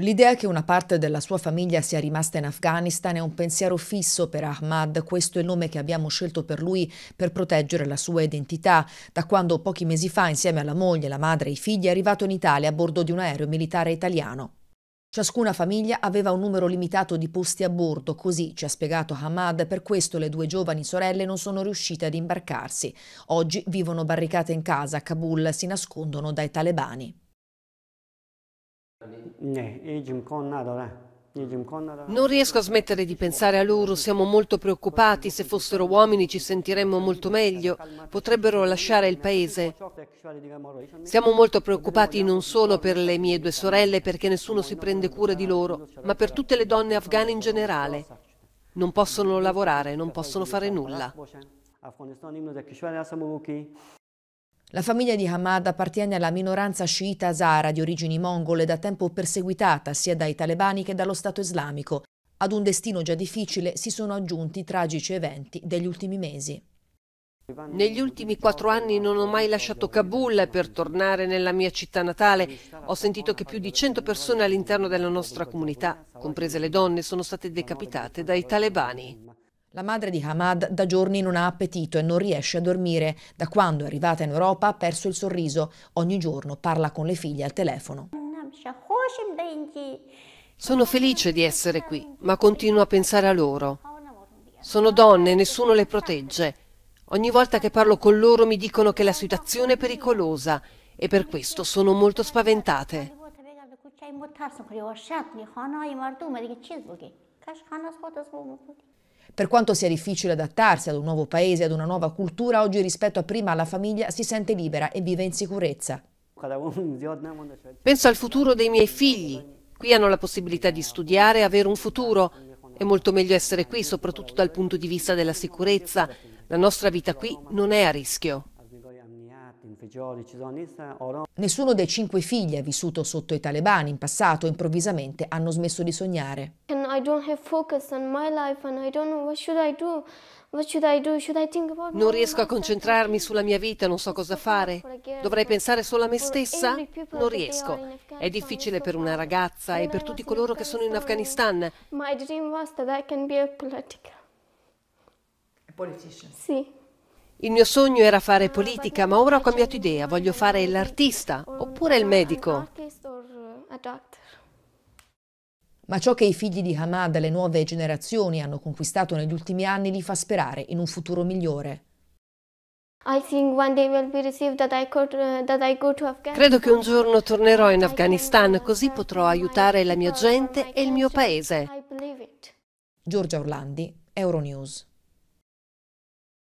L'idea che una parte della sua famiglia sia rimasta in Afghanistan è un pensiero fisso per Ahmad, questo è il nome che abbiamo scelto per lui per proteggere la sua identità, da quando pochi mesi fa insieme alla moglie, la madre e i figli è arrivato in Italia a bordo di un aereo militare italiano. Ciascuna famiglia aveva un numero limitato di posti a bordo, così ci ha spiegato Hamad, per questo le due giovani sorelle non sono riuscite ad imbarcarsi. Oggi vivono barricate in casa a Kabul, si nascondono dai talebani. Eh. Non riesco a smettere di pensare a loro, siamo molto preoccupati, se fossero uomini ci sentiremmo molto meglio, potrebbero lasciare il paese. Siamo molto preoccupati non solo per le mie due sorelle perché nessuno si prende cura di loro, ma per tutte le donne afghane in generale. Non possono lavorare, non possono fare nulla. La famiglia di Hamad appartiene alla minoranza sciita azara di origini mongole da tempo perseguitata sia dai talebani che dallo Stato islamico. Ad un destino già difficile si sono aggiunti i tragici eventi degli ultimi mesi. Negli ultimi quattro anni non ho mai lasciato Kabul per tornare nella mia città natale. Ho sentito che più di 100 persone all'interno della nostra comunità, comprese le donne, sono state decapitate dai talebani. La madre di Hamad da giorni non ha appetito e non riesce a dormire. Da quando è arrivata in Europa ha perso il sorriso. Ogni giorno parla con le figlie al telefono. Sono felice di essere qui, ma continuo a pensare a loro. Sono donne, nessuno le protegge. Ogni volta che parlo con loro mi dicono che la situazione è pericolosa e per questo sono molto spaventate. Per quanto sia difficile adattarsi ad un nuovo paese, ad una nuova cultura, oggi rispetto a prima la famiglia si sente libera e vive in sicurezza. Penso al futuro dei miei figli. Qui hanno la possibilità di studiare e avere un futuro. È molto meglio essere qui, soprattutto dal punto di vista della sicurezza. La nostra vita qui non è a rischio. Nessuno dei cinque figli ha vissuto sotto i talebani in passato, e improvvisamente hanno smesso di sognare. Non riesco a concentrarmi sulla mia vita, non so cosa fare. Dovrei pensare solo a me stessa? Non riesco. È difficile per una ragazza e per tutti coloro che sono in Afghanistan. My dream was that I can be a political. A politician? Sì. Il mio sogno era fare politica, ma ora ho cambiato idea, voglio fare l'artista oppure il medico. Ma ciò che i figli di Hamad, le nuove generazioni, hanno conquistato negli ultimi anni li fa sperare in un futuro migliore. Uh, Credo che un giorno tornerò in Afghanistan, così potrò aiutare la mia gente e il mio paese. Giorgia Orlandi, Euronews.